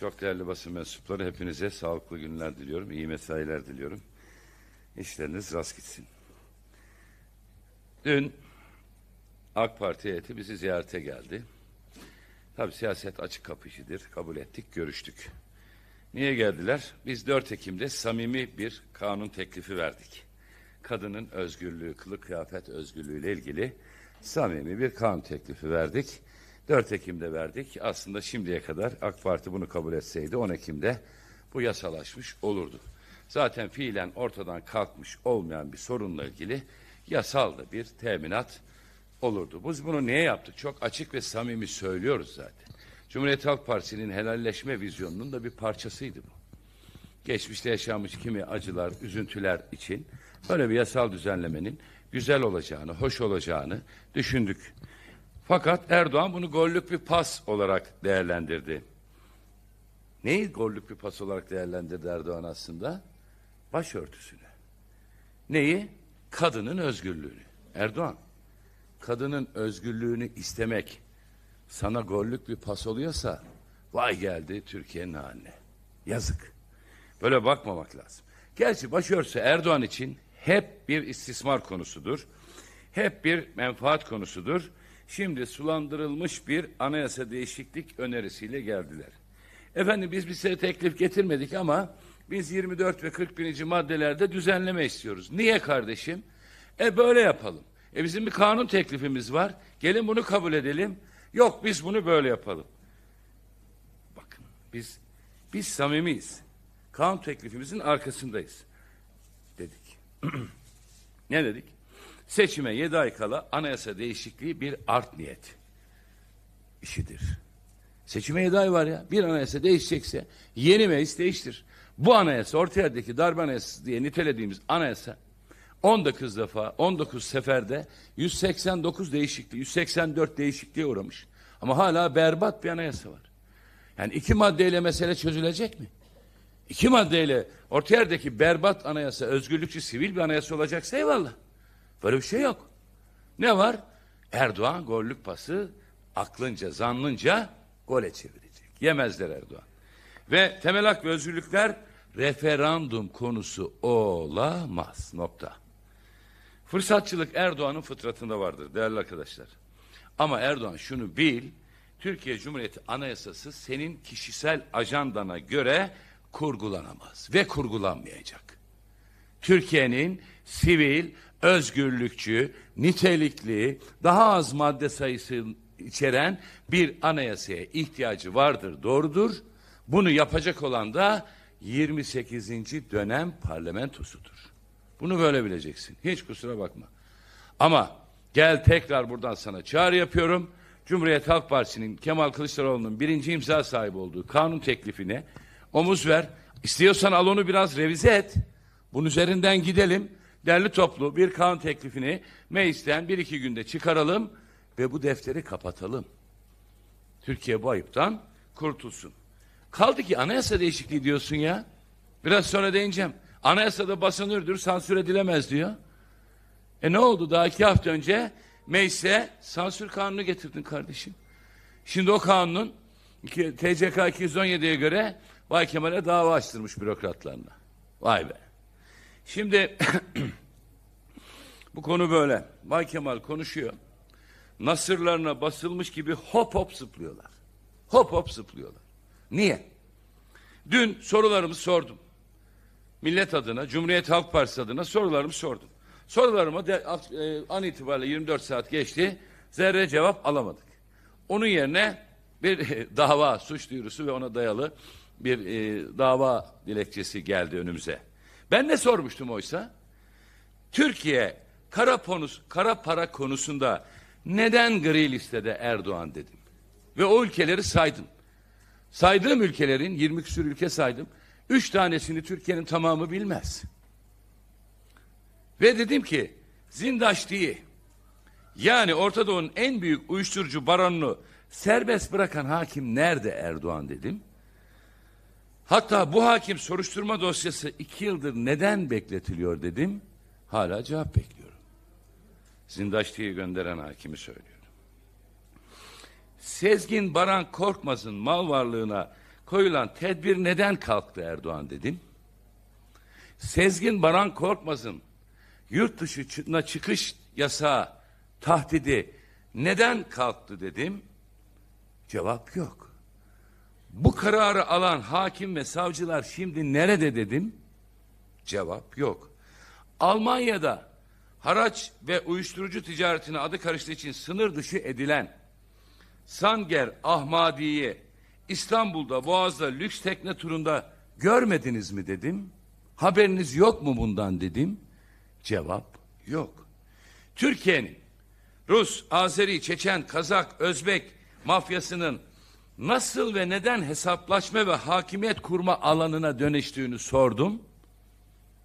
Çok değerli basın mensupları hepinize sağlıklı günler diliyorum. iyi mesailer diliyorum. İşleriniz rast gitsin. Dün AK Parti heyeti bizi ziyarete geldi. Tabi siyaset açık kapıcıdır, Kabul ettik, görüştük. Niye geldiler? Biz 4 Ekim'de samimi bir kanun teklifi verdik. Kadının özgürlüğü, kılık kıyafet özgürlüğüyle ilgili samimi bir kanun teklifi verdik. 4 Ekim'de verdik. Aslında şimdiye kadar AK Parti bunu kabul etseydi 10 Ekim'de bu yasalaşmış olurdu. Zaten fiilen ortadan kalkmış olmayan bir sorunla ilgili yasal da bir teminat olurdu. Biz bunu niye yaptık? Çok açık ve samimi söylüyoruz zaten. Cumhuriyet Halk Partisi'nin helalleşme vizyonunun da bir parçasıydı bu. Geçmişte yaşanmış kimi acılar, üzüntüler için böyle bir yasal düzenlemenin güzel olacağını, hoş olacağını düşündük. Fakat Erdoğan bunu gollük bir pas olarak değerlendirdi. Neyi gollük bir pas olarak değerlendirdi Erdoğan aslında? Başörtüsünü. Neyi? Kadının özgürlüğünü. Erdoğan, kadının özgürlüğünü istemek sana gollük bir pas oluyorsa vay geldi Türkiye'nin haline. Yazık. Böyle bakmamak lazım. Gerçi başörtüsü Erdoğan için hep bir istismar konusudur. Hep bir menfaat konusudur şimdi sulandırılmış bir anayasa değişiklik önerisiyle geldiler. Efendim biz bir size teklif getirmedik ama biz 24 ve 41. maddelerde düzenleme istiyoruz. Niye kardeşim? E böyle yapalım. E bizim bir kanun teklifimiz var. Gelin bunu kabul edelim. Yok biz bunu böyle yapalım. Bakın biz biz samimiyiz. Kanun teklifimizin arkasındayız dedik. ne dedik? Seçime yedi ay kala anayasa değişikliği bir art niyet işidir. Seçime yedi ay var ya. Bir anayasa değişecekse yeni meclis değiştir. Bu anayasa orta yerdeki darbe anayasası diye nitelediğimiz anayasa 19 defa 19 seferde 189 değişikliği 184 değişikliğe uğramış. Ama hala berbat bir anayasa var. Yani iki maddeyle mesele çözülecek mi? İki maddeyle orta yerdeki berbat anayasa özgürlükçü sivil bir anayasa olacaksa eyvallah. Böyle bir şey yok. Ne var? Erdoğan gollük pası aklınca, zannınca gole çevirecek. Yemezler Erdoğan. Ve temel hak ve özgürlükler referandum konusu olamaz. Nokta. Fırsatçılık Erdoğan'ın fıtratında vardır değerli arkadaşlar. Ama Erdoğan şunu bil, Türkiye Cumhuriyeti Anayasası senin kişisel ajandana göre kurgulanamaz ve kurgulanmayacak. Türkiye'nin sivil, özgürlükçü, nitelikli, daha az madde sayısı içeren bir anayasaya ihtiyacı vardır, doğrudur. Bunu yapacak olan da 28. dönem parlamentosudur. Bunu böyle bileceksin. Hiç kusura bakma. Ama gel tekrar buradan sana çağrı yapıyorum. Cumhuriyet Halk Partisi'nin Kemal Kılıçdaroğlu'nun birinci imza sahibi olduğu kanun teklifine omuz ver. İstiyorsan al onu biraz revize et. Bunun üzerinden gidelim derli toplu bir kanun teklifini meclisten bir iki günde çıkaralım ve bu defteri kapatalım. Türkiye bu ayıptan kurtulsun. Kaldı ki anayasa değişikliği diyorsun ya. Biraz sonra değineceğim. Anayasada basın ürdür, sansür edilemez diyor. E ne oldu daha iki hafta önce meclise sansür kanunu getirdin kardeşim. Şimdi o kanunun TCK 217'ye göre Bay Kemal'e dava açtırmış bürokratlarına. Vay be. Şimdi bu konu böyle. Bay Kemal konuşuyor. Nasırlarına basılmış gibi hop hop zıplıyorlar. Hop hop zıplıyorlar. Niye? Dün sorularımı sordum. Millet adına, Cumhuriyet Halk Partisi adına sorularımı sordum. Sorularıma de, e, an itibariyle 24 saat geçti. Zerre cevap alamadık. Onun yerine bir dava, suç duyurusu ve ona dayalı bir e, dava dilekçesi geldi önümüze. Ben ne sormuştum oysa? Türkiye kara, ponus, kara para konusunda neden gri listede Erdoğan dedim. Ve o ülkeleri saydım. Saydığım ülkelerin 20 küsur ülke saydım. Üç tanesini Türkiye'nin tamamı bilmez. Ve dedim ki Zindaş yani Ortadoğu'nun en büyük uyuşturucu baronunu serbest bırakan hakim nerede Erdoğan dedim. Hatta bu hakim soruşturma dosyası iki yıldır neden bekletiliyor dedim. Hala cevap bekliyorum. Zindaşti'yi gönderen hakimi söylüyorum. Sezgin Baran Korkmaz'ın mal varlığına koyulan tedbir neden kalktı Erdoğan dedim. Sezgin Baran Korkmaz'ın yurt dışına çıkış yasağı tahdidi neden kalktı dedim. Cevap yok. Bu kararı alan hakim ve savcılar şimdi nerede dedim? Cevap yok. Almanya'da haraç ve uyuşturucu ticaretine adı karıştığı için sınır dışı edilen Sanger Ahmadi'yi İstanbul'da Boğaz'da lüks tekne turunda görmediniz mi dedim. Haberiniz yok mu bundan dedim. Cevap yok. Türkiye'nin Rus, Azeri, Çeçen, Kazak, Özbek mafyasının nasıl ve neden hesaplaşma ve hakimiyet kurma alanına dönüştüğünü sordum.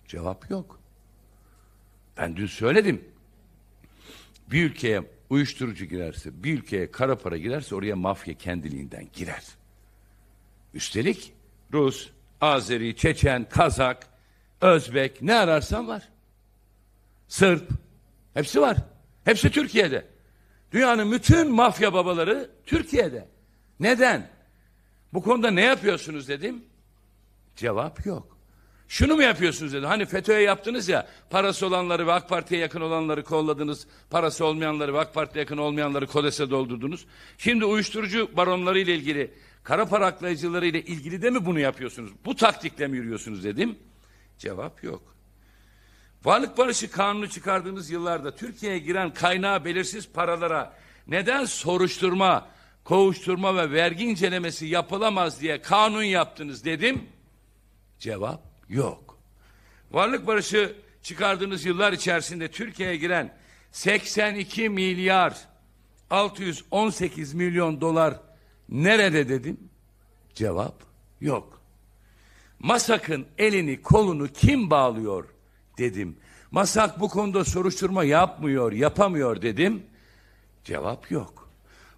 Cevap yok. Ben dün söyledim. Bir ülkeye uyuşturucu girerse, bir ülkeye kara para girerse oraya mafya kendiliğinden girer. Üstelik Rus, Azeri, Çeçen, Kazak, Özbek ne ararsan var. Sırp hepsi var. Hepsi Türkiye'de. Dünyanın bütün mafya babaları Türkiye'de. Neden? Bu konuda ne yapıyorsunuz dedim. Cevap yok. Şunu mu yapıyorsunuz dedi. Hani FETÖ'ye yaptınız ya parası olanları ve AK Parti'ye yakın olanları kolladınız. Parası olmayanları ve AK Parti'ye yakın olmayanları kodese doldurdunuz. Şimdi uyuşturucu baronları ile ilgili kara para aklayıcıları ile ilgili de mi bunu yapıyorsunuz? Bu taktikle mi yürüyorsunuz dedim. Cevap yok. Varlık barışı kanunu çıkardığınız yıllarda Türkiye'ye giren kaynağı belirsiz paralara neden soruşturma kovuşturma ve vergi incelemesi yapılamaz diye kanun yaptınız dedim. Cevap yok. Varlık barışı çıkardığınız yıllar içerisinde Türkiye'ye giren 82 milyar 618 milyon dolar nerede dedim? Cevap yok. Masak'ın elini kolunu kim bağlıyor dedim. Masak bu konuda soruşturma yapmıyor, yapamıyor dedim. Cevap yok.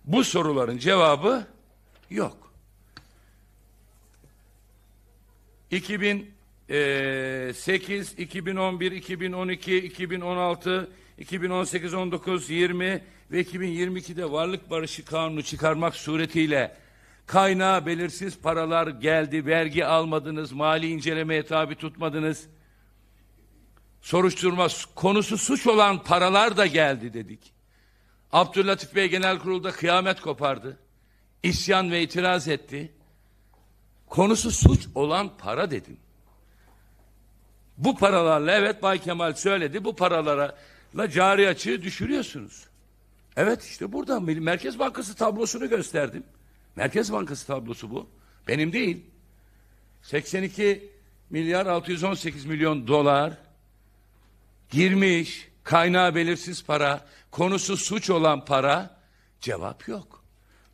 Bu soruların cevabı yok. 2008, 2011, 2012, 2016, 2018, 19, 20 ve 2022'de varlık barışı kanunu çıkarmak suretiyle kaynağı belirsiz paralar geldi, vergi almadınız, mali incelemeye tabi tutmadınız. Soruşturma konusu suç olan paralar da geldi dedik. Abdülatif Bey genel kurulda kıyamet kopardı. İsyan ve itiraz etti. Konusu suç olan para dedim. Bu paralarla evet Bay Kemal söyledi bu paralara cari açığı düşürüyorsunuz. Evet işte buradan Merkez Bankası tablosunu gösterdim. Merkez Bankası tablosu bu. Benim değil. 82 milyar 618 milyon dolar girmiş kaynağı belirsiz para, konusu suç olan para cevap yok.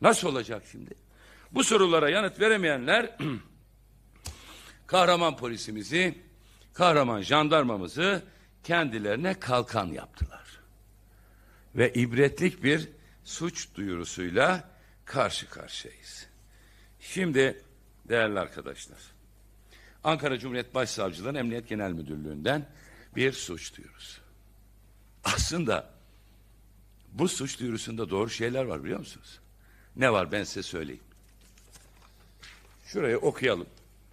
Nasıl olacak şimdi? Bu sorulara yanıt veremeyenler kahraman polisimizi, kahraman jandarmamızı kendilerine kalkan yaptılar. Ve ibretlik bir suç duyurusuyla karşı karşıyayız. Şimdi değerli arkadaşlar, Ankara Cumhuriyet Başsavcılığı'nın Emniyet Genel Müdürlüğü'nden bir suç duyurusu. Aslında bu suç duyurusunda doğru şeyler var biliyor musunuz? Ne var ben size söyleyeyim. Şurayı okuyalım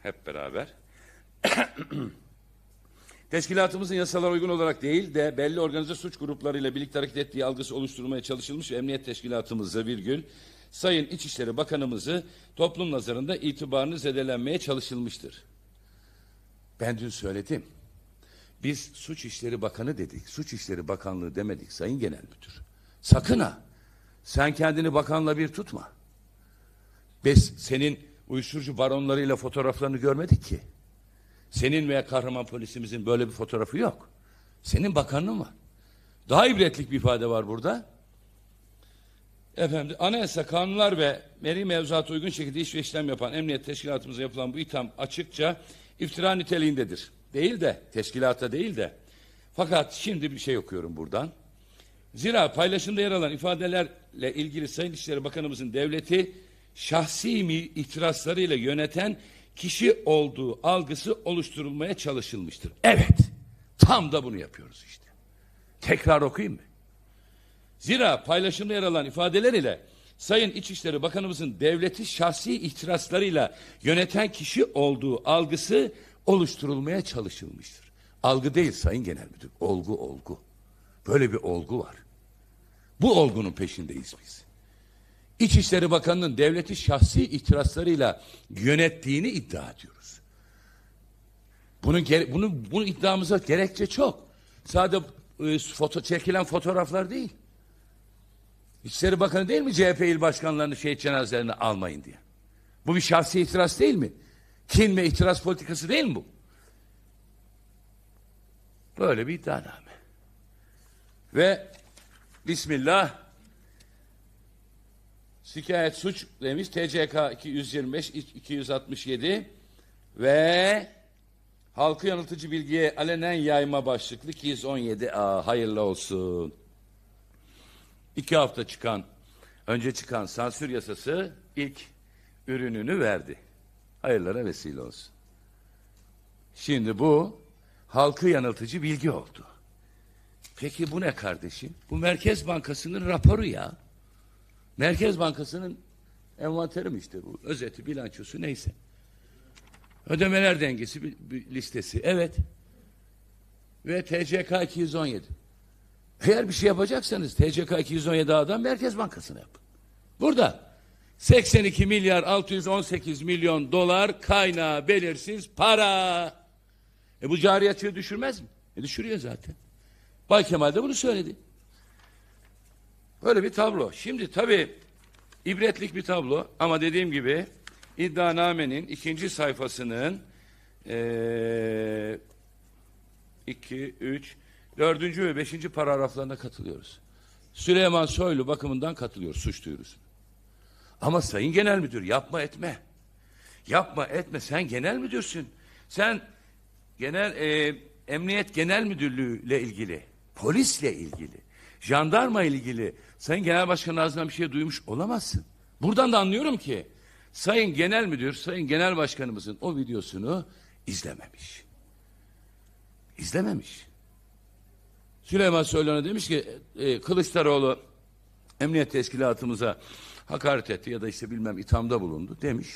hep beraber. Teşkilatımızın yasalara uygun olarak değil de belli organize suç gruplarıyla birlikte hareket ettiği algısı oluşturmaya çalışılmış ve emniyet teşkilatımızı virgül Sayın İçişleri Bakanımızı toplum nazarında itibarını zedelenmeye çalışılmıştır. Ben dün söyledim. Biz Suç işleri Bakanı dedik. Suç işleri Bakanlığı demedik Sayın Genel Müdür. Sakın ha. Sen kendini bakanla bir tutma. Biz senin uyuşturucu baronlarıyla fotoğraflarını görmedik ki. Senin veya kahraman polisimizin böyle bir fotoğrafı yok. Senin bakanın var. Daha ibretlik bir ifade var burada. Efendim anayasa kanunlar ve meri mevzuata uygun şekilde iş ve işlem yapan emniyet teşkilatımıza yapılan bu itham açıkça iftira niteliğindedir değil de teşkilata değil de fakat şimdi bir şey okuyorum buradan. Zira paylaşımda yer alan ifadelerle ilgili Sayın İşleri Bakanımızın devleti şahsi mi itirazlarıyla yöneten kişi olduğu algısı oluşturulmaya çalışılmıştır. Evet. Tam da bunu yapıyoruz işte. Tekrar okuyayım mı? Zira paylaşımda yer alan ifadeler ile Sayın İçişleri Bakanımızın devleti şahsi ihtiraslarıyla yöneten kişi olduğu algısı oluşturulmaya çalışılmıştır. Algı değil Sayın Genel Müdür, olgu olgu. Böyle bir olgu var. Bu olgunun peşindeyiz biz. İçişleri Bakanı'nın devleti şahsi itirazlarıyla yönettiğini iddia ediyoruz. Bunun, bunun, bunun iddiamıza gerekçe çok. Sadece e, foto, çekilen fotoğraflar değil. İçişleri Bakanı değil mi CHP il başkanlarını şehit cenazelerini almayın diye? Bu bir şahsi itiraz değil mi? Kin ve itiraz politikası değil mi bu? Böyle bir iddianame. Ve Bismillah şikayet suç demiş TCK 225 267 ve halkı yanıltıcı bilgiye alenen yayma başlıklı 217A hayırlı olsun. İki hafta çıkan önce çıkan sansür yasası ilk ürününü verdi hayırlara vesile olsun. Şimdi bu halkı yanıltıcı bilgi oldu. Peki bu ne kardeşim? Bu Merkez Bankası'nın raporu ya. Merkez Bankası'nın envanteri mi işte bu? Özeti, bilançosu neyse. Ödemeler dengesi bir, bir listesi. Evet. Ve TCK 217. Eğer bir şey yapacaksanız TCK 217 adam Merkez Bankası'na yapın. Burada. 82 milyar 618 milyon dolar kaynağı belirsiz para. E bu cari açığı düşürmez mi? E düşürüyor zaten. Bay Kemal de bunu söyledi. Böyle bir tablo. Şimdi tabii ibretlik bir tablo ama dediğim gibi iddianamenin ikinci sayfasının ee, iki, üç, dördüncü ve beşinci paragraflarına katılıyoruz. Süleyman Soylu bakımından katılıyoruz suç duyurusuna. Ama sayın genel müdür yapma etme. Yapma etme sen genel müdürsün. Sen genel e, emniyet genel müdürlüğü ile ilgili, polisle ilgili, jandarma ilgili sayın genel başkanın ağzından bir şey duymuş olamazsın. Buradan da anlıyorum ki sayın genel müdür, sayın genel başkanımızın o videosunu izlememiş. İzlememiş. Süleyman Soylu'na demiş ki e, Kılıçdaroğlu emniyet teşkilatımıza hakaret etti ya da işte bilmem ithamda bulundu demiş.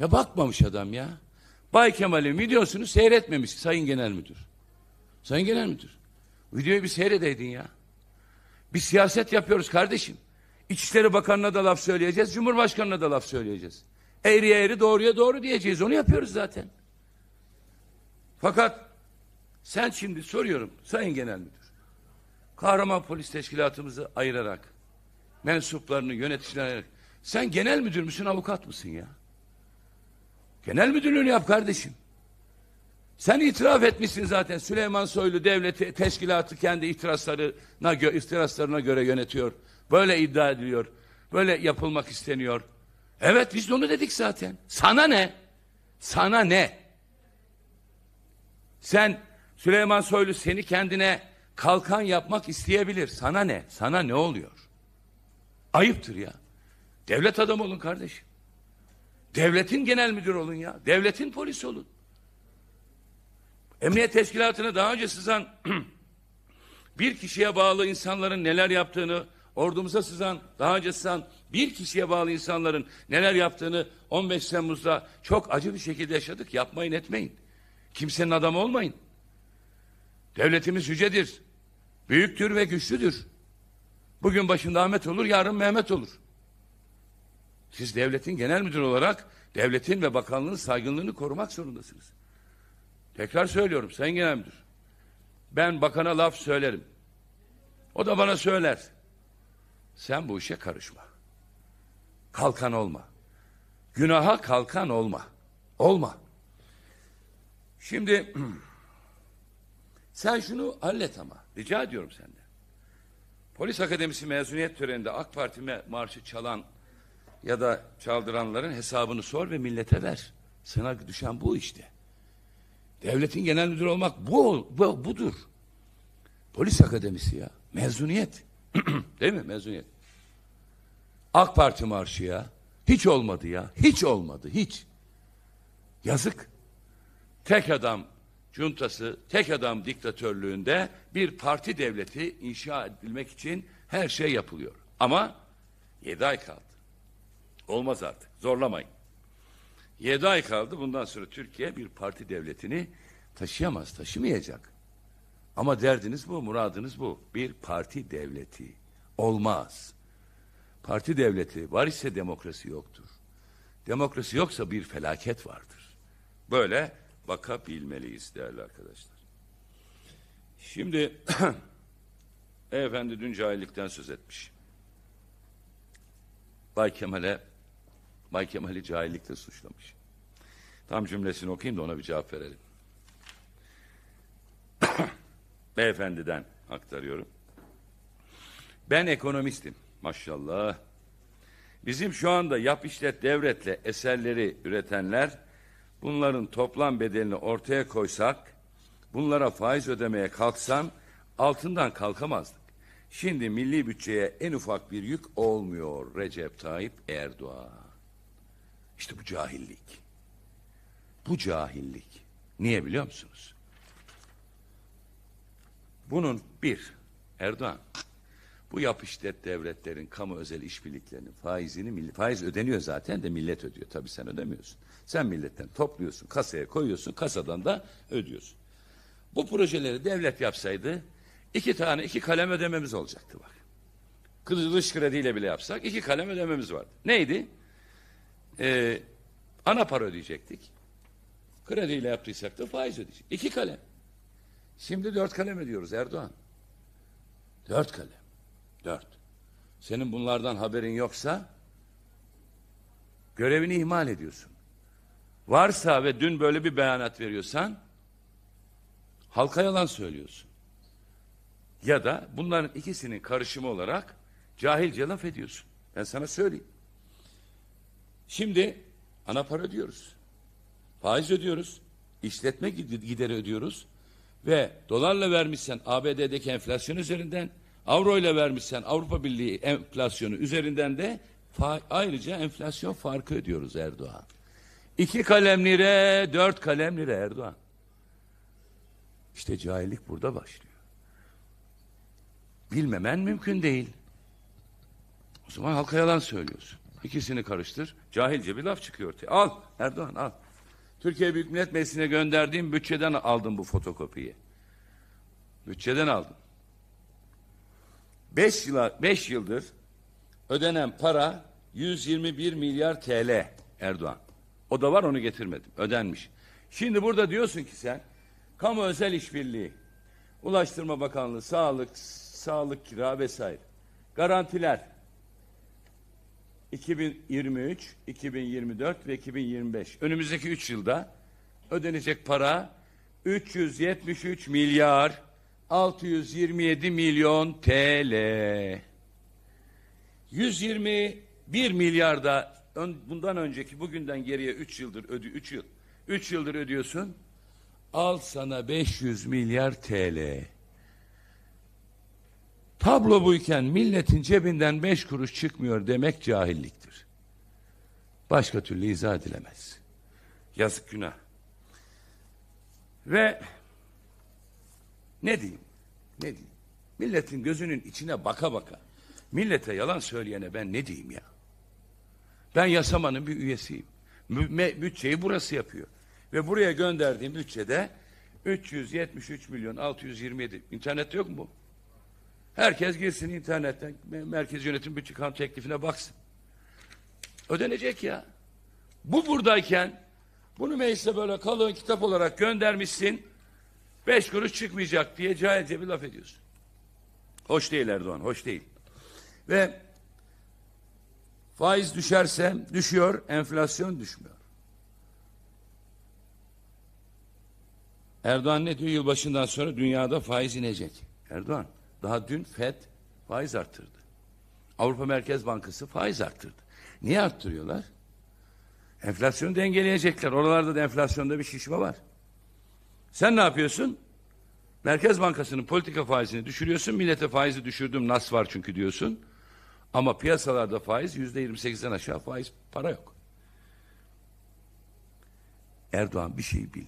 Ya bakmamış adam ya. Bay Kemal'in videosunu seyretmemiş Sayın Genel Müdür. Sayın Genel Müdür. Videoyu bir seyredeydin ya. Biz siyaset yapıyoruz kardeşim. İçişleri Bakanı'na da laf söyleyeceğiz, Cumhurbaşkanı'na da laf söyleyeceğiz. Eğriye eğri doğruya doğru diyeceğiz. Onu yapıyoruz zaten. Fakat sen şimdi soruyorum Sayın Genel Müdür. Kahraman Polis Teşkilatımızı ayırarak mensuplarını, yöneticilerini. Sen genel müdür müsün, avukat mısın ya? Genel müdürlüğünü yap kardeşim. Sen itiraf etmişsin zaten Süleyman Soylu devleti, teşkilatı kendi itirazlarına gö ihtiraslarına göre yönetiyor. Böyle iddia ediliyor. Böyle yapılmak isteniyor. Evet biz de onu dedik zaten. Sana ne? Sana ne? Sen Süleyman Soylu seni kendine kalkan yapmak isteyebilir. Sana ne? Sana ne oluyor? Ayıptır ya. Devlet adamı olun kardeşim. Devletin genel müdür olun ya. Devletin polisi olun. Emniyet teşkilatını daha önce sızan bir kişiye bağlı insanların neler yaptığını, ordumuza sızan, daha önce sızan bir kişiye bağlı insanların neler yaptığını 15 Temmuz'da çok acı bir şekilde yaşadık. Yapmayın etmeyin. Kimsenin adamı olmayın. Devletimiz yücedir. Büyüktür ve güçlüdür. Bugün başında Ahmet olur, yarın Mehmet olur. Siz devletin genel müdürü olarak devletin ve bakanlığın saygınlığını korumak zorundasınız. Tekrar söylüyorum sen genel müdür. Ben bakana laf söylerim. O da bana söyler. Sen bu işe karışma. Kalkan olma. Günaha kalkan olma. Olma. Şimdi sen şunu hallet ama. Rica ediyorum senden. Polis Akademisi mezuniyet töreninde AK Parti'me marşı çalan ya da çaldıranların hesabını sor ve millete ver. Sana düşen bu işte. Devletin genel müdür olmak bu, bu budur. Polis Akademisi ya. Mezuniyet. Değil mi? Mezuniyet. AK Parti marşı ya. Hiç olmadı ya. Hiç olmadı. Hiç. Yazık. Tek adam cuntası tek adam diktatörlüğünde bir parti devleti inşa edilmek için her şey yapılıyor. Ama yedi ay kaldı. Olmaz artık. Zorlamayın. Yedi ay kaldı. Bundan sonra Türkiye bir parti devletini taşıyamaz, taşımayacak. Ama derdiniz bu, muradınız bu. Bir parti devleti olmaz. Parti devleti var ise demokrasi yoktur. Demokrasi yoksa bir felaket vardır. Böyle bakabilmeliyiz değerli arkadaşlar. Şimdi Efendi dün cahillikten söz etmiş. Bay Kemal'e Bay Kemal'i cahillikle suçlamış. Tam cümlesini okuyayım da ona bir cevap verelim. Beyefendiden aktarıyorum. Ben ekonomistim maşallah. Bizim şu anda yap işlet devletle eserleri üretenler bunların toplam bedelini ortaya koysak, bunlara faiz ödemeye kalksan altından kalkamazdık. Şimdi milli bütçeye en ufak bir yük olmuyor Recep Tayyip Erdoğan. İşte bu cahillik. Bu cahillik. Niye biliyor musunuz? Bunun bir, Erdoğan, bu yap devletlerin kamu özel işbirliklerinin faizini, faiz ödeniyor zaten de millet ödüyor. Tabii sen ödemiyorsun. Sen milletten topluyorsun, kasaya koyuyorsun, kasadan da ödüyorsun. Bu projeleri devlet yapsaydı iki tane iki kalem ödememiz olacaktı bak. Kılıç krediyle bile yapsak iki kalem ödememiz vardı. Neydi? Ee, ana para ödeyecektik. Krediyle yaptıysak da faiz ödeyecek. İki kalem. Şimdi dört kalem ödüyoruz Erdoğan. Dört kalem. Dört. Senin bunlardan haberin yoksa görevini ihmal ediyorsun varsa ve dün böyle bir beyanat veriyorsan halka yalan söylüyorsun. Ya da bunların ikisinin karışımı olarak cahilce laf ediyorsun. Ben sana söyleyeyim. Şimdi ana para ödüyoruz. Faiz ödüyoruz. işletme gideri ödüyoruz. Ve dolarla vermişsen ABD'deki enflasyon üzerinden, avro ile vermişsen Avrupa Birliği enflasyonu üzerinden de ayrıca enflasyon farkı ödüyoruz Erdoğan. İki kalemlire, dört kalemlire Erdoğan. İşte cahillik burada başlıyor. Bilmemen mümkün değil. O zaman halka yalan söylüyorsun. İkisini karıştır. Cahilce bir laf çıkıyor ortaya. Al Erdoğan al. Türkiye Büyük Millet Meclisi'ne gönderdiğim bütçeden aldım bu fotokopiyi. Bütçeden aldım. Beş, yıla, beş yıldır ödenen para 121 milyar TL Erdoğan. O da var onu getirmedim. Ödenmiş. Şimdi burada diyorsun ki sen kamu özel işbirliği, Ulaştırma Bakanlığı, sağlık, sağlık kira vesaire. Garantiler 2023, 2024 ve 2025. Önümüzdeki 3 yılda ödenecek para 373 milyar 627 milyon TL. 121 milyarda ön, bundan önceki bugünden geriye üç yıldır ödü üç yıl. üç yıldır ödüyorsun. Al sana 500 milyar TL. Tablo buyken milletin cebinden beş kuruş çıkmıyor demek cahilliktir. Başka türlü izah edilemez. Yazık günah. Ve ne diyeyim? Ne diyeyim? Milletin gözünün içine baka baka millete yalan söyleyene ben ne diyeyim ya? Ben yasamanın bir üyesiyim. Mü bütçeyi burası yapıyor. Ve buraya gönderdiğim bütçede 373 milyon 627. İnternette yok mu Herkes girsin internetten merkez yönetim bütçe kanun teklifine baksın. Ödenecek ya. Bu buradayken bunu meclise böyle kalın kitap olarak göndermişsin. Beş kuruş çıkmayacak diye cahilce bir laf ediyorsun. Hoş değil Erdoğan, hoş değil. Ve Faiz düşerse düşüyor, enflasyon düşmüyor. Erdoğan ne diyor? Yılbaşından sonra dünyada faiz inecek. Erdoğan daha dün FED faiz arttırdı. Avrupa Merkez Bankası faiz arttırdı. Niye arttırıyorlar? Enflasyonu dengeleyecekler. Oralarda da enflasyonda bir şişme var. Sen ne yapıyorsun? Merkez Bankası'nın politika faizini düşürüyorsun. Millete faizi düşürdüm nas var çünkü diyorsun. Ama piyasalarda faiz yüzde yirmi aşağı faiz para yok. Erdoğan bir şey bil.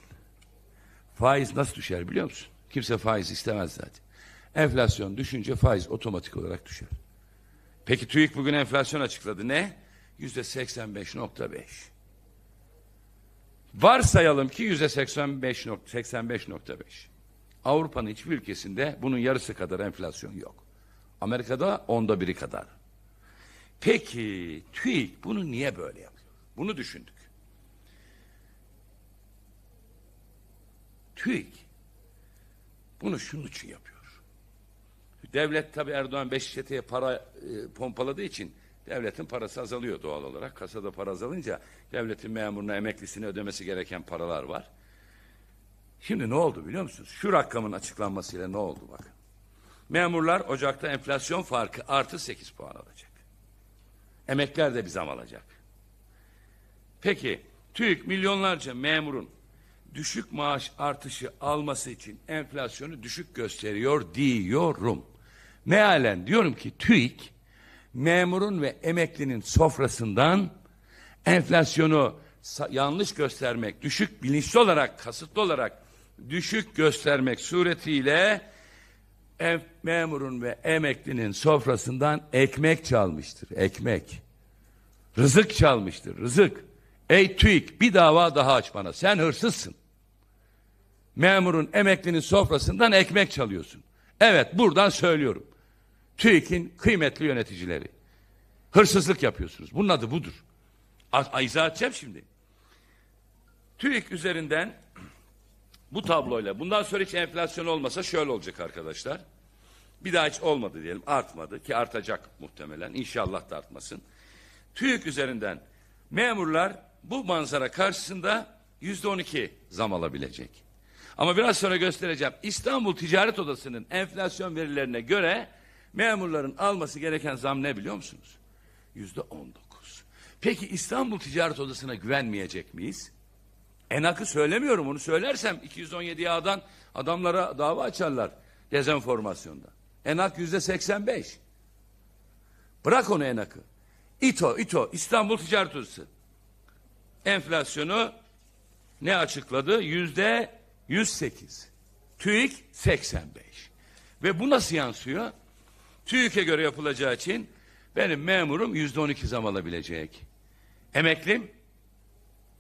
Faiz nasıl düşer biliyor musun? Kimse faiz istemez zaten. Enflasyon düşünce faiz otomatik olarak düşer. Peki TÜİK bugün enflasyon açıkladı. Ne? Yüzde 85.5. Varsayalım ki yüzde 85.5. Avrupa'nın hiçbir ülkesinde bunun yarısı kadar enflasyon yok. Amerika'da onda biri kadar. Peki TÜİK bunu niye böyle yapıyor? Bunu düşündük. TÜİK bunu şunun için yapıyor. Devlet tabi Erdoğan Beşiktaş'a para e, pompaladığı için devletin parası azalıyor doğal olarak. Kasada para azalınca devletin memuruna emeklisine ödemesi gereken paralar var. Şimdi ne oldu biliyor musunuz? Şu rakamın açıklanmasıyla ne oldu bakın. Memurlar Ocak'ta enflasyon farkı artı sekiz puan alacak. Emekler de bir zam alacak. Peki TÜİK milyonlarca memurun düşük maaş artışı alması için enflasyonu düşük gösteriyor diyorum. Mealen diyorum ki TÜİK memurun ve emeklinin sofrasından enflasyonu yanlış göstermek, düşük bilinçli olarak, kasıtlı olarak düşük göstermek suretiyle memurun ve emeklinin sofrasından ekmek çalmıştır. Ekmek. Rızık çalmıştır. Rızık. Ey TÜİK bir dava daha aç bana. Sen hırsızsın. Memurun emeklinin sofrasından ekmek çalıyorsun. Evet buradan söylüyorum. TÜİK'in kıymetli yöneticileri. Hırsızlık yapıyorsunuz. Bunun adı budur. A izah edeceğim şimdi. TÜİK üzerinden bu tabloyla bundan sonra hiç enflasyon olmasa şöyle olacak arkadaşlar. Bir daha hiç olmadı diyelim artmadı ki artacak muhtemelen inşallah da artmasın. TÜİK üzerinden memurlar bu manzara karşısında yüzde on iki zam alabilecek. Ama biraz sonra göstereceğim İstanbul Ticaret Odası'nın enflasyon verilerine göre memurların alması gereken zam ne biliyor musunuz? Yüzde on dokuz. Peki İstanbul Ticaret Odası'na güvenmeyecek miyiz? Enakı söylemiyorum onu söylersem 217'ye adam, adamlara dava açarlar dezenformasyonda. Enak yüzde 85. Bırak onu enakı. İTO, İTO, İstanbul Ticaret Odası. Enflasyonu ne açıkladı? Yüzde 108. TÜİK 85. Ve bu nasıl yansıyor? TÜİK'e göre yapılacağı için benim memurum yüzde 12 zam alabilecek. Emeklim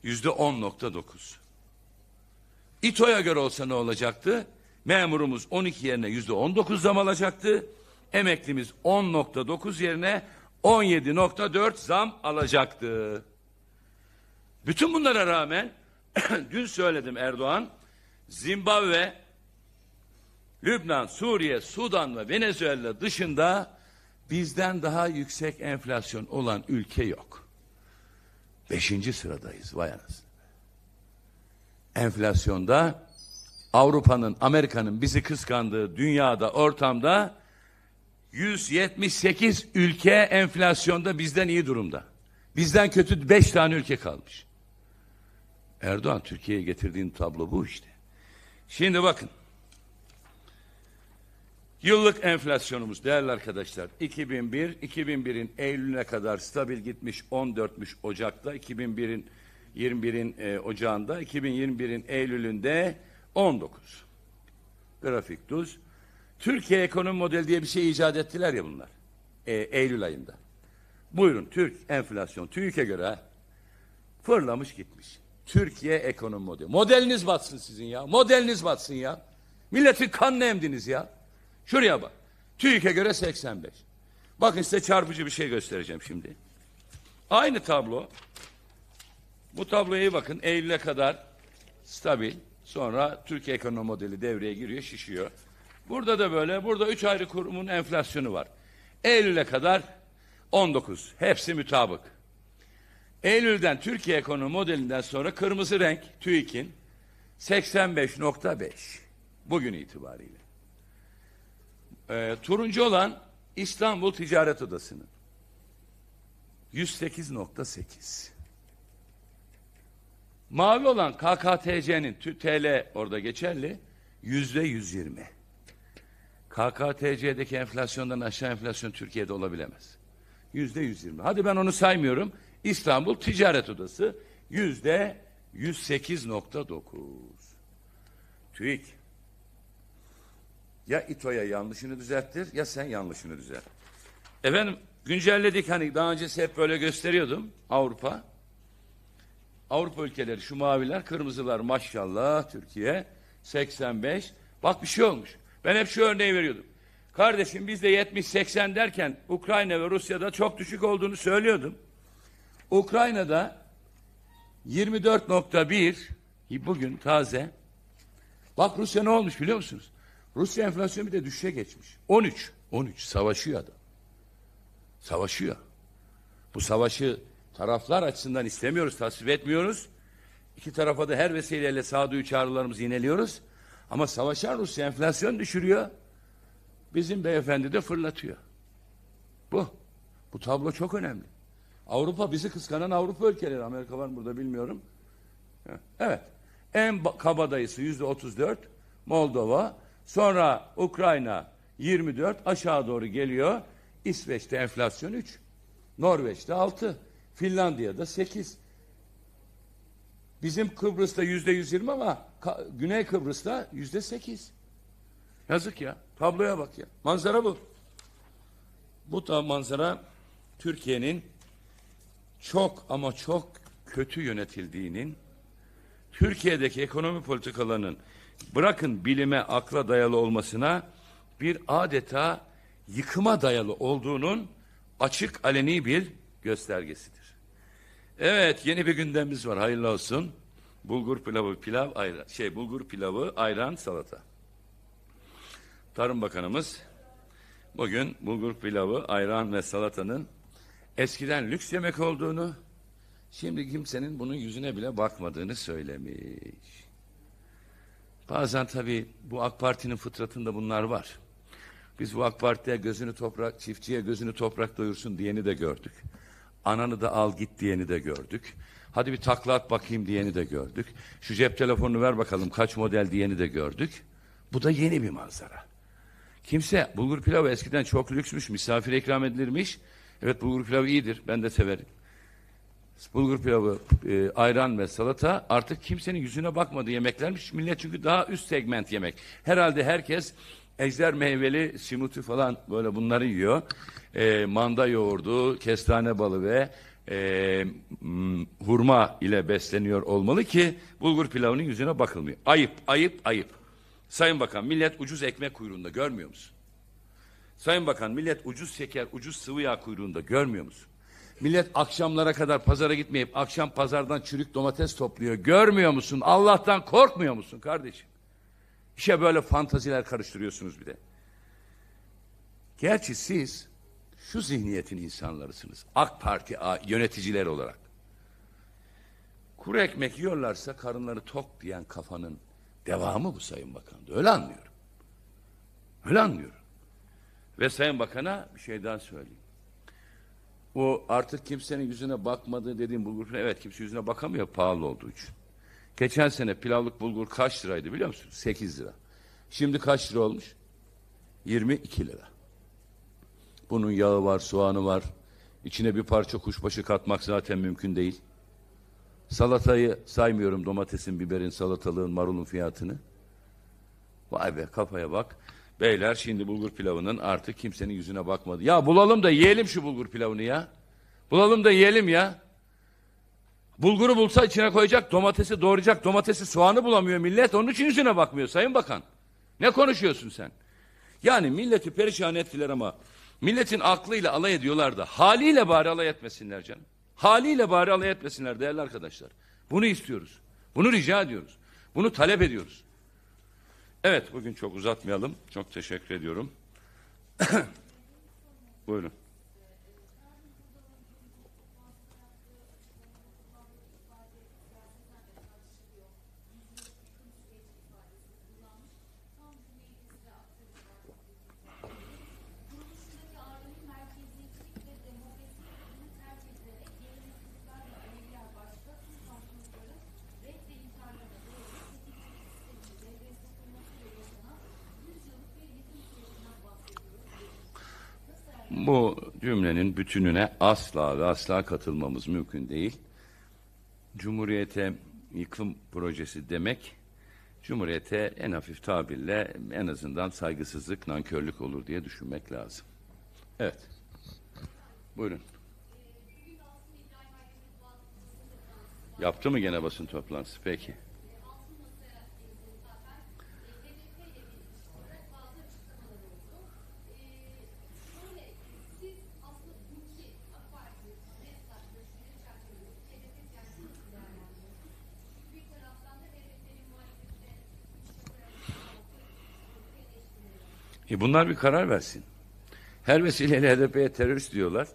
yüzde 10.9. İTO'ya göre olsa ne olacaktı? Memurumuz 12 yerine yüzde 19 zam alacaktı. Emeklimiz 10.9 yerine 17.4 zam alacaktı. Bütün bunlara rağmen dün söyledim Erdoğan, Zimbabwe, Lübnan, Suriye, Sudan ve Venezuela dışında bizden daha yüksek enflasyon olan ülke yok. Beşinci sıradayız vay anasını. Enflasyonda Avrupa'nın, Amerika'nın bizi kıskandığı dünyada, ortamda 178 ülke enflasyonda bizden iyi durumda. Bizden kötü 5 tane ülke kalmış. Erdoğan Türkiye'ye getirdiğin tablo bu işte. Şimdi bakın. Yıllık enflasyonumuz değerli arkadaşlar 2001 2001'in Eylül'üne kadar stabil gitmiş 14'müş Ocak'ta 2001'in 21'in e, Ocağında 2021'in Eylül'ünde 19. Grafik düz. Türkiye ekonomi modeli diye bir şey icat ettiler ya bunlar. E, Eylül ayında. Buyurun Türk enflasyon TÜİK'e göre fırlamış gitmiş. Türkiye ekonomi modeli. Modeliniz batsın sizin ya. Modeliniz batsın ya. Milletin kanını emdiniz ya. Şuraya bak. TÜİK'e göre 85. Bakın size çarpıcı bir şey göstereceğim şimdi. Aynı tablo. Bu tabloya iyi bakın. Eylül'e kadar stabil. Sonra Türkiye ekonomi modeli devreye giriyor, şişiyor. Burada da böyle, burada üç ayrı kurumun enflasyonu var. Eylül'e kadar 19, hepsi mütabık. Eylül'den Türkiye ekonomi modelinden sonra kırmızı renk TÜİK'in 85.5 bugün itibariyle. Ee, turuncu olan İstanbul Ticaret Odası'nın 108.8. Mavi olan KKTC'nin TL orada geçerli yüzde yüz yirmi. KKTC'deki enflasyondan aşağı enflasyon Türkiye'de olabilemez. Yüzde yüz yirmi. Hadi ben onu saymıyorum. İstanbul Ticaret Odası yüzde yüz sekiz nokta dokuz. TÜİK ya İTO'ya yanlışını düzelttir ya sen yanlışını düzelt. Efendim güncelledik hani daha önce hep böyle gösteriyordum Avrupa. Avrupa ülkeleri şu maviler, kırmızılar maşallah Türkiye 85. Bak bir şey olmuş. Ben hep şu örneği veriyordum. Kardeşim biz de 70-80 derken Ukrayna ve Rusya'da çok düşük olduğunu söylüyordum. Ukrayna'da 24.1 bugün taze. Bak Rusya ne olmuş biliyor musunuz? Rusya enflasyonu bir de düşe geçmiş. 13. 13 savaşıyor adam. Savaşıyor. Bu savaşı taraflar açısından istemiyoruz, tasvip etmiyoruz. İki tarafa da her vesileyle sağduyu çağrılarımızı yineliyoruz. Ama savaşan Rusya enflasyon düşürüyor. Bizim beyefendi de fırlatıyor. Bu. Bu tablo çok önemli. Avrupa bizi kıskanan Avrupa ülkeleri. Amerika var mı burada bilmiyorum. Evet. En kabadayısı yüzde otuz dört Moldova. Sonra Ukrayna 24 aşağı doğru geliyor. İsveç'te enflasyon 3. Norveç'te 6. Finlandiya'da 8. Bizim Kıbrıs'ta yüzde 120 ama Güney Kıbrıs'ta yüzde 8. Yazık ya. Tabloya bak ya. Manzara bu. Bu da manzara Türkiye'nin çok ama çok kötü yönetildiğinin, Türkiye'deki ekonomi politikalarının bırakın bilime, akla dayalı olmasına bir adeta yıkıma dayalı olduğunun açık aleni bir göstergesidir. Evet yeni bir gündemimiz var hayırlı olsun. Bulgur pilavı pilav ayran şey bulgur pilavı ayran salata. Tarım Bakanımız bugün bulgur pilavı ayran ve salatanın eskiden lüks yemek olduğunu şimdi kimsenin bunun yüzüne bile bakmadığını söylemiş. Bazen tabii bu AK Parti'nin fıtratında bunlar var. Biz bu AK Parti'ye gözünü toprak, çiftçiye gözünü toprak doyursun diyeni de gördük. Ananı da al git diyeni de gördük. Hadi bir takla at bakayım diyeni de gördük. Şu cep telefonunu ver bakalım kaç model diyeni de gördük. Bu da yeni bir manzara. Kimse bulgur pilavı eskiden çok lüksmüş, misafir ikram edilirmiş. Evet bulgur pilavı iyidir, ben de severim. Bulgur pilavı, e, ayran ve salata artık kimsenin yüzüne bakmadığı yemeklermiş. Millet çünkü daha üst segment yemek. Herhalde herkes Ejder meyveli simuti falan böyle bunları yiyor. E, manda yoğurdu, kestane balı ve e, hurma ile besleniyor olmalı ki bulgur pilavının yüzüne bakılmıyor. Ayıp, ayıp, ayıp. Sayın Bakan millet ucuz ekmek kuyruğunda görmüyor musun? Sayın Bakan millet ucuz şeker, ucuz sıvı yağ kuyruğunda görmüyor musun? Millet akşamlara kadar pazara gitmeyip akşam pazardan çürük domates topluyor. Görmüyor musun? Allah'tan korkmuyor musun kardeşim? İşe böyle fantaziler karıştırıyorsunuz bir de. Gerçi siz şu zihniyetin insanlarısınız. AK Parti yöneticiler olarak. Kuru ekmek yiyorlarsa karınları tok diyen kafanın devamı bu Sayın Bakan. Öyle anlıyorum. Öyle anlıyorum. Ve Sayın Bakan'a bir şey daha söyleyeyim. O artık kimsenin yüzüne bakmadığı dediğim bu grubun evet kimse yüzüne bakamıyor pahalı olduğu için. Geçen sene pilavlık bulgur kaç liraydı biliyor musun? 8 lira. Şimdi kaç lira olmuş? 22 lira. Bunun yağı var, soğanı var. İçine bir parça kuşbaşı katmak zaten mümkün değil. Salatayı saymıyorum domatesin, biberin, salatalığın, marulun fiyatını. Vay be kafaya bak. Beyler şimdi bulgur pilavının artık kimsenin yüzüne bakmadı. Ya bulalım da yiyelim şu bulgur pilavını ya. Bulalım da yiyelim ya. Bulguru bulsa içine koyacak, domatesi doğrayacak, domatesi soğanı bulamıyor millet. Onun için yüzüne bakmıyor Sayın Bakan. Ne konuşuyorsun sen? Yani milleti perişan ettiler ama milletin aklıyla alay ediyorlar da haliyle bari alay etmesinler canım. Haliyle bari alay etmesinler değerli arkadaşlar. Bunu istiyoruz. Bunu rica ediyoruz. Bunu talep ediyoruz. Evet bugün çok uzatmayalım. Çok teşekkür ediyorum. Buyurun. Bu cümlenin bütününe asla ve asla katılmamız mümkün değil. Cumhuriyete yıkım projesi demek, Cumhuriyete en hafif tabirle en azından saygısızlık, nankörlük olur diye düşünmek lazım. Evet. Buyurun. Yaptı mı gene basın toplantısı? Peki. E bunlar bir karar versin. Her vesileyle HDP'ye terörist diyorlar.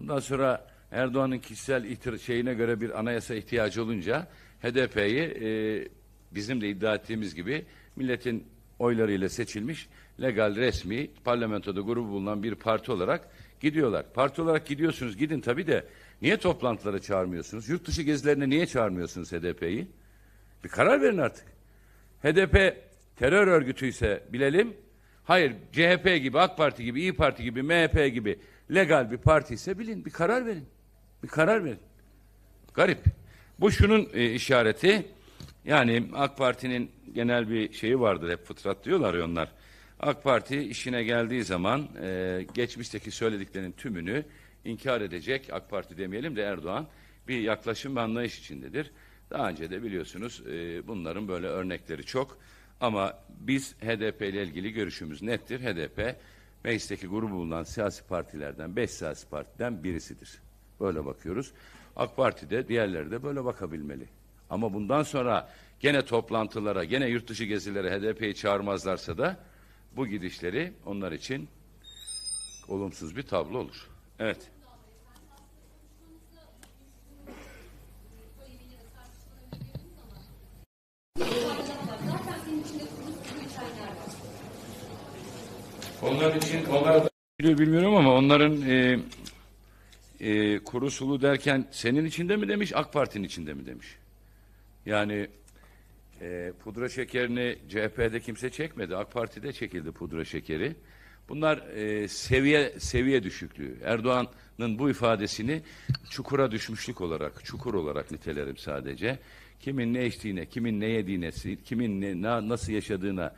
Ondan sonra Erdoğan'ın kişisel itir şeyine göre bir anayasa ihtiyacı olunca HDP'yi e, bizim de iddia ettiğimiz gibi milletin oylarıyla seçilmiş legal resmi parlamentoda grubu bulunan bir parti olarak gidiyorlar. Parti olarak gidiyorsunuz gidin tabi de niye toplantılara çağırmıyorsunuz? Yurt dışı gezilerine niye çağırmıyorsunuz HDP'yi? Bir karar verin artık. HDP terör örgütü ise bilelim Hayır CHP gibi, AK Parti gibi, İyi Parti gibi, MHP gibi legal bir parti ise bilin bir karar verin. Bir karar verin. Garip. Bu şunun e, işareti yani AK Parti'nin genel bir şeyi vardır hep fıtrat diyorlar ya onlar. AK Parti işine geldiği zaman e, geçmişteki söylediklerinin tümünü inkar edecek AK Parti demeyelim de Erdoğan bir yaklaşım ve anlayış içindedir. Daha önce de biliyorsunuz e, bunların böyle örnekleri çok. Ama biz HDP ile ilgili görüşümüz nettir. HDP meclisteki grubu bulunan siyasi partilerden, beş siyasi partiden birisidir. Böyle bakıyoruz. AK Parti de diğerleri de böyle bakabilmeli. Ama bundan sonra gene toplantılara, gene yurt dışı gezilere HDP'yi çağırmazlarsa da bu gidişleri onlar için olumsuz bir tablo olur. Evet. Onlar için onlar bilmiyorum ama onların e, e, kuru sulu derken senin içinde mi demiş AK Parti'nin içinde mi demiş? Yani e, pudra şekerini CHP'de kimse çekmedi. AK Parti'de çekildi pudra şekeri. Bunlar e, seviye seviye düşüklüğü. Erdoğan'ın bu ifadesini çukura düşmüşlük olarak, çukur olarak nitelerim sadece. Kimin ne içtiğine, kimin ne yediğine, kimin ne, nasıl yaşadığına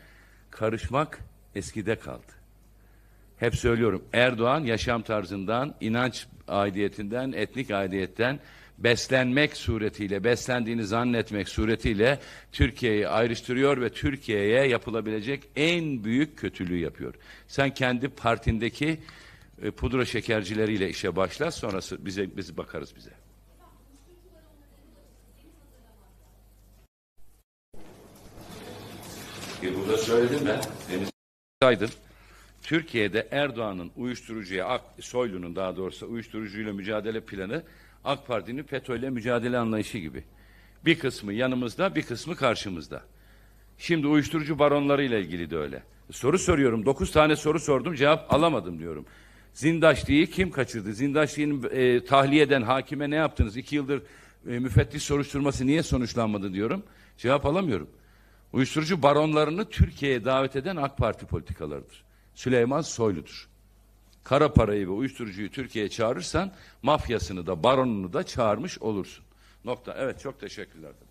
karışmak eskide kaldı hep söylüyorum Erdoğan yaşam tarzından, inanç aidiyetinden, etnik aidiyetten beslenmek suretiyle, beslendiğini zannetmek suretiyle Türkiye'yi ayrıştırıyor ve Türkiye'ye yapılabilecek en büyük kötülüğü yapıyor. Sen kendi partindeki e, pudra şekercileriyle işe başla, sonrası bize biz bakarız bize. E burada söyledim ben. Demin saydım. Türkiye'de Erdoğan'ın uyuşturucuya, Soylu'nun daha doğrusu uyuşturucuyla mücadele planı AK Parti'nin FETÖ'yle mücadele anlayışı gibi. Bir kısmı yanımızda, bir kısmı karşımızda. Şimdi uyuşturucu baronlarıyla ilgili de öyle. Soru soruyorum, dokuz tane soru sordum, cevap alamadım diyorum. Zindaşlı'yı kim kaçırdı? Zindaşlı'nın e, tahliyeden hakime ne yaptınız? İki yıldır e, müfettiş soruşturması niye sonuçlanmadı diyorum. Cevap alamıyorum. Uyuşturucu baronlarını Türkiye'ye davet eden AK Parti politikalarıdır. Süleyman Soylu'dur. Kara parayı ve uyuşturucuyu Türkiye'ye çağırırsan mafyasını da baronunu da çağırmış olursun. Nokta. Evet çok teşekkürler.